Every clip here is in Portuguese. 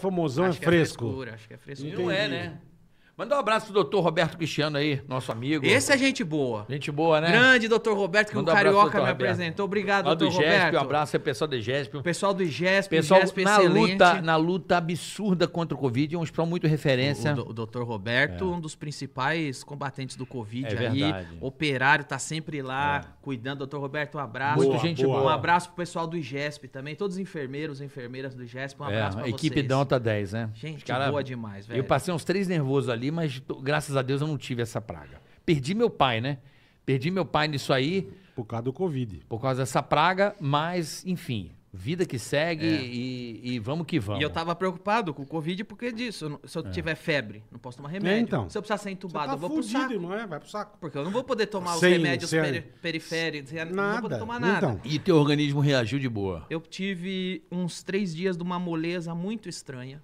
Famosão acho é, é fresco. É frescura, acho que é frescura. Não é, né? Manda um abraço pro doutor Roberto Cristiano aí, nosso amigo. Esse é gente boa. Gente boa, né? Grande doutor Roberto, que Manda o um Carioca me apresentou. Obrigado, doutor do Roberto. um abraço, é pessoal do GESP. Pessoal do GESP, pessoal GESP na excelente. Luta, na luta absurda contra o Covid, é um hospital muito referência. O, o doutor Roberto, é. um dos principais combatentes do Covid é aí. Verdade. Operário, tá sempre lá, é. cuidando. Doutor Roberto, um abraço. Muito gente boa. Um abraço pro pessoal do GESP também, todos os enfermeiros e enfermeiras do GESP, um é, abraço é, pra equipe vocês. Equipe da 10, né? Gente, cara, boa demais, velho. Eu passei uns três nervosos ali, mas graças a Deus eu não tive essa praga. Perdi meu pai, né? Perdi meu pai nisso aí. Por causa do Covid. Por causa dessa praga, mas, enfim, vida que segue é. e, e, vamos que vamos. E eu tava preocupado com o Covid porque disso. Se eu é. tiver febre, não posso tomar remédio. É, então. Se eu precisar ser entubado, tá eu vou fudido, pro saco. Irmão, é? Vai pro saco. Porque eu não vou poder tomar sem, os remédios sem, peri periféricos, nada. não vou poder tomar nada. Então. E teu organismo reagiu de boa? Eu tive uns três dias de uma moleza muito estranha.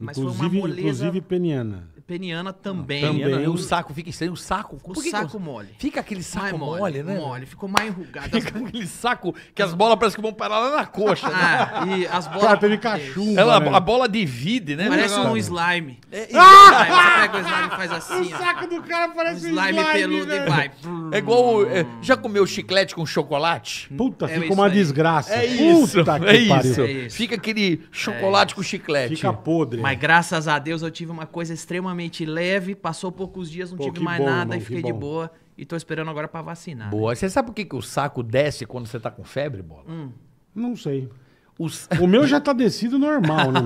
Mas inclusive, foi uma moleza. Inclusive peniana. Peniana ah, também. também. O saco fica estranho. O saco. O saco mole. Fica aquele saco mole, mole, né? Mole, ficou mais enrugado. Fica as... aquele saco que as bolas parecem que vão parar lá na coxa. Né? ah, né? e as bolas. Cara, teve cachumba. Ela, né? A bola divide, né? Parece um slime. ah! Você pega o slime e faz assim. O saco do cara parece um slime. Slime peludo e né? vai. É igual. É, já comeu chiclete com chocolate? Puta, é ficou uma aí. desgraça. É isso. Puta é, isso. é isso. Fica aquele chocolate é com chiclete. Fica podre. Mas mas graças a Deus eu tive uma coisa extremamente leve, passou poucos dias, não Pô, tive mais bom, nada irmão, e fiquei de boa. E tô esperando agora para vacinar. Boa. Né? Você sabe por que, que o saco desce quando você tá com febre, bola? Hum. Não sei. Os... O meu já tá descido normal, né?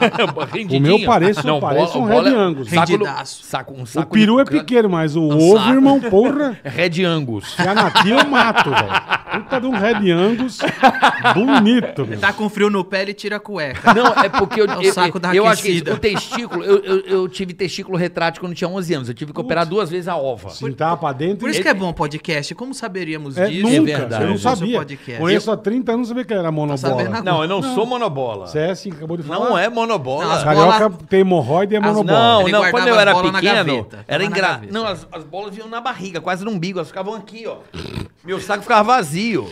o meu parece, não, parece bola, um Red é Angus. Rendidaço. Saco, um saco o peru é pequeno, mas o um ovo, saco. irmão, porra... É Red Angus. Se a Nati eu mato, velho. Puta de um Red Angus bonito, velho. Tá com frio no pé, ele tira a cueca. Não, é porque eu... É o saco eu, da eu acho que o testículo... Eu, eu, eu, tive testículo retrátil quando tinha 11 anos. Eu tive que operar duas vezes a ova. Sintar tá, pra dentro... Por isso que é bom podcast. Como saberíamos é, disso? Nunca, é verdade. Eu não sabia. Conheço há 30 anos, sabia que era monobola. Não, não, eu não, sou monobola. Você é que assim, acabou de falar. Não é monobola. Não, as Carioca bola... tem hemorroide e é as... monobola. Não, Ele não, quando eu era pequeno, era engraçado. Não, as, as bolas vinham na barriga, quase no umbigo, elas ficavam aqui, ó. Meu saco ficava vazio.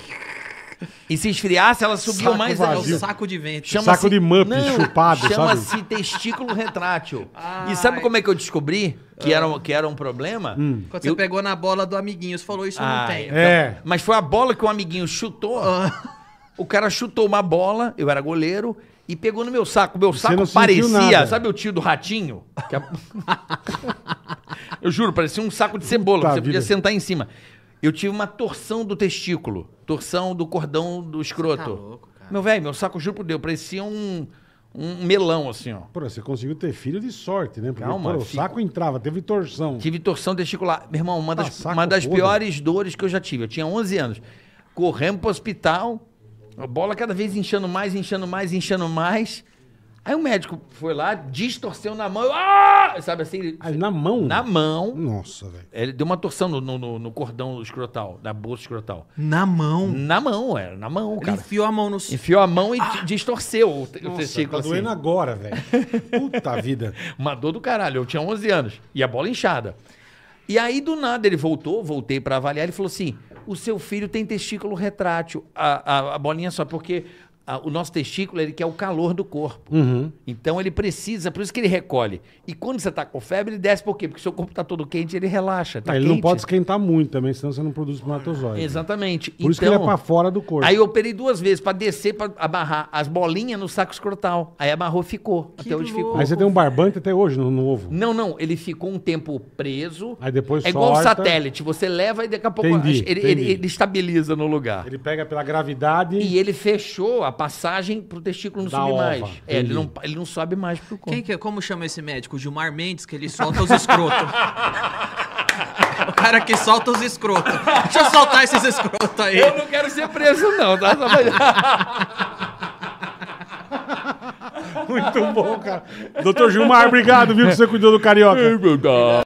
E se esfriasse, ela subiam saco mais vazio. É o saco de vento. Chama saco de mup, chupado, Chama-se testículo retrátil. Ai. E sabe como é que eu descobri que, era, um, que era um problema? Hum. Quando eu... você pegou na bola do amiguinho, você falou, isso ah, é. não tem. É. Mas foi a bola que o amiguinho chutou. Ah o cara chutou uma bola, eu era goleiro, e pegou no meu saco. Meu saco parecia, sabe o tio do ratinho? A... eu juro, parecia um saco de cebola, você podia sentar em cima. Eu tive uma torção do testículo, torção do cordão do tá escroto. Tá louco, meu velho, meu saco, juro por Deus, parecia um, um melão, assim, ó. Pô, você conseguiu ter filho de sorte, né? Porque Calma, pô, o saco entrava, teve torção. Tive torção testicular. Meu irmão, uma tá, das, uma das piores dores que eu já tive. Eu tinha 11 anos. Corremos pro hospital, a bola cada vez inchando mais, inchando mais, inchando mais. Aí o médico foi lá, distorceu na mão. Ah! Sabe assim? Aí, ah, na mão? Na mão. Nossa, velho. Ele deu uma torção no, no, no, cordão escrotal, da bolsa escrotal. Na mão? Na mão, era. É, na mão, cara. Ele enfiou a mão no... Enfiou a mão e ah! distorceu o, Nossa, o testículo. tá assim. doendo agora, velho. Puta vida. uma dor do caralho. Eu tinha 11 anos. E a bola inchada. E aí, do nada, ele voltou, voltei para avaliar. Ele falou assim o seu filho tem testículo retrátil, a, a, a bolinha só, porque a, o nosso testículo ele quer o calor do corpo. Uhum. Então ele precisa, por isso que ele recolhe. E quando você está com febre, ele desce por quê? Porque o seu corpo está todo quente, ele relaxa. Tá ah, ele quente. não pode esquentar muito também, senão você não produz espermatozoide. Exatamente. Por então, isso que ele é então, para fora do corpo. Aí eu operei duas vezes, para descer, para amarrar as bolinhas no saco escrotal. Aí amarrou, ficou. Que até hoje ficou. Aí você tem um barbante até hoje no, no ovo. Não, não. Ele ficou um tempo preso. Aí depois É igual um satélite. Você leva e daqui a pouco entendi, ele, entendi. Ele, ele, estabiliza no lugar. Ele pega pela gravidade. E ele fechou a passagem para o testículo não da subir ova. mais. É, ele não, ele não sobe mais pro corpo. Quem que é? Como chama esse médico? Gilmar Mendes, que ele solta os escrotos. o cara que solta os escrotos. Deixa eu soltar esses escrotos aí. Eu não quero ser preso, não, tá? Muito bom, cara. Doutor Gilmar, obrigado, viu, que você cuidou do Carioca. Obrigado. É